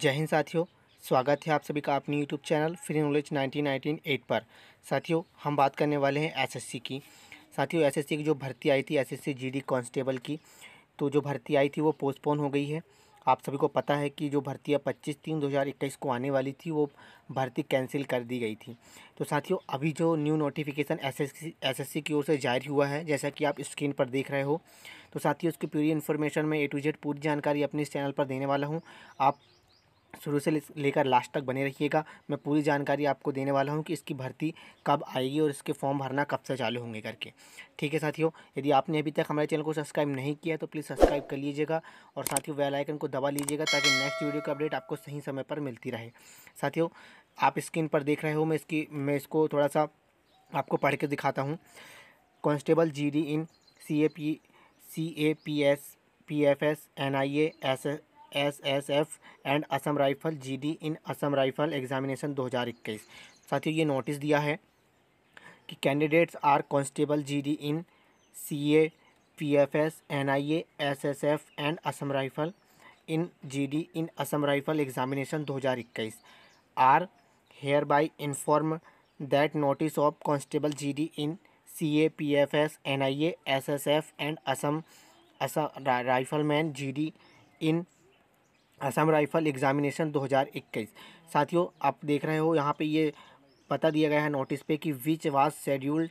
जय हिंद साथियों स्वागत है आप सभी का अपनी YouTube channel free knowledge nineteen nineteen eight पर साथियों हम बात करने वाले हैं एसएससी की साथियों एसएससी की जो भर्ती आई थी एसएससी जीडी कांस्टेबल की तो जो भर्ती आई थी वो पोस्टपोन हो गई है आप सभी को पता है कि जो भर्ती है पच्चीस तीन दो हज़ार इक्कीस को आने वाली थी वो भर्ती कैंसिल कर दी गई थी तो साथियों अभी जो न्यू नोटिफिकेशन एस सी की ओर से जारी हुआ है जैसा कि आप स्क्रीन पर देख रहे हो तो साथियों उसकी पूरी इन्फॉर्मेशन मैं ए टू जेड पूरी जानकारी अपने इस चैनल पर देने वाला हूँ आप शुरू से लेकर लास्ट तक बने रहिएगा मैं पूरी जानकारी आपको देने वाला हूँ कि इसकी भर्ती कब आएगी और इसके फॉर्म भरना कब से चालू होंगे करके ठीक है साथियों यदि आपने अभी तक हमारे चैनल को सब्सक्राइब नहीं किया तो प्लीज़ सब्सक्राइब कर लीजिएगा और साथियों वेल आइकन को दबा लीजिएगा ताकि नेक्स्ट वीडियो का अपडेट आपको सही समय पर मिलती रहे साथियों आप स्क्रीन पर देख रहे हो मैं इसकी मैं इसको थोड़ा सा आपको पढ़ के दिखाता हूँ constable G in C A P C A P S P F S N I A S S S S F and Assam rifle G D in Assam rifle examination 2021 साथ ही ये नोटिस दिया है कि candidates are constable G D in C A P F S N I A S S F and Assam rifle in G D in Assam rifle examination 2021 are hereby inform that notice of constable G D in C A P F S N I A S S F and Assam Assam rifleman G D in Assam rifle examination 2021 साथियों आप देख रहे हो यहाँ पे ये पता दिया गया है नोटिस पे कि which was scheduled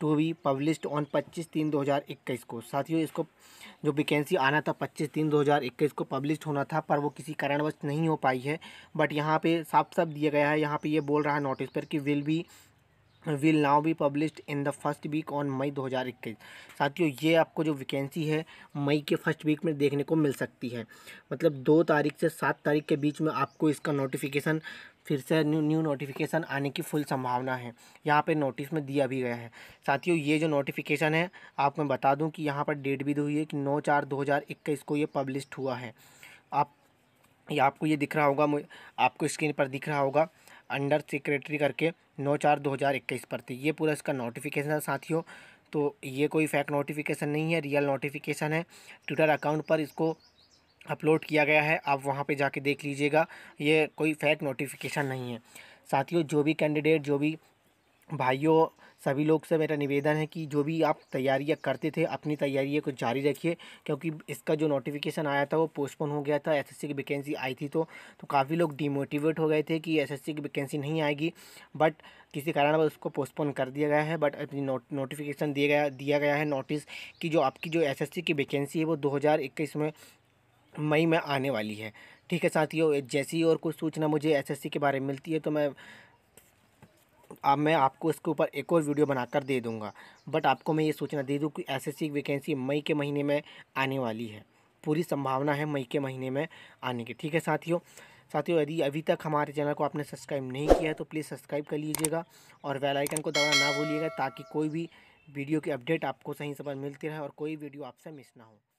to be published on 25 तीन 2021 को साथियों इसको जो वैकेंसी आना था 25 तीन 2021 को पब्लिश होना था पर वो किसी कारणवश नहीं हो पाई है बट यहाँ पे साफ साफ दिया गया है यहाँ पे ये बोल रहा है नोटिस पर कि will be will now be published in the first week on May 2021 साथियों ये आपको जो वैकेंसी है मई के फर्स्ट वीक में देखने को मिल सकती है मतलब दो तारीख से सात तारीख के बीच में आपको इसका नोटिफिकेशन फिर से न्यू न्यू नोटिफिकेशन आने की फुल संभावना है यहाँ पे नोटिस में दिया भी गया है साथियों ये जो नोटिफिकेशन है आप मैं बता दूँ कि यहाँ पर डेट भी दी हुई है कि नौ चार दो हज़ार इक्कीस को ये पब्लिश हुआ है आप ये आपको ये दिख रहा होगा आपको स्क्रीन पर दिख रहा होगा अंडर सेक्रेटरी करके नौ चार दो हज़ार इक्कीस पर थी ये पूरा इसका नोटिफिकेशन है साथियों तो ये कोई फैक नोटिफिकेशन नहीं है रियल नोटिफिकेशन है ट्विटर अकाउंट पर इसको अपलोड किया गया है आप वहाँ पे जाके देख लीजिएगा ये कोई फैक नोटिफिकेशन नहीं है साथियों जो भी कैंडिडेट जो भी भाइयों सभी लोग से मेरा निवेदन है कि जो भी आप तैयारियाँ करते थे अपनी तैयारियों को जारी रखिए क्योंकि इसका जो नोटिफिकेशन आया था वो पोस्टपोन हो गया था एसएससी की वैकेंसी आई थी तो तो काफ़ी लोग डिमोटिवेट हो गए थे कि एसएससी की वैकेंसी नहीं आएगी बट किसी बस उसको पोस्टपोन कर दिया गया है बट अपनी नोट नोटिफिकेशन दिया गया दिया गया है नोटिस कि जो आपकी जो एस की वैकेंसी है वो दो में मई में आने वाली है ठीक है साथियों जैसी और कुछ सूचना मुझे एस के बारे में मिलती है तो मैं अब मैं आपको इसके ऊपर एक और वीडियो बनाकर दे दूंगा बट आपको मैं ये सूचना दे दूँ कि एस वैकेंसी मई के महीने में आने वाली है पूरी संभावना है मई के महीने में आने की ठीक है साथियों साथियों यदि अभी तक हमारे चैनल को आपने सब्सक्राइब नहीं किया है तो प्लीज़ सब्सक्राइब कर लीजिएगा और वेलाइकन आइकन को दबाना ना भूलिएगा ताकि कोई भी वीडियो की अपडेट आपको सही समय मिलती रहे और कोई वीडियो आपसे मिस ना हो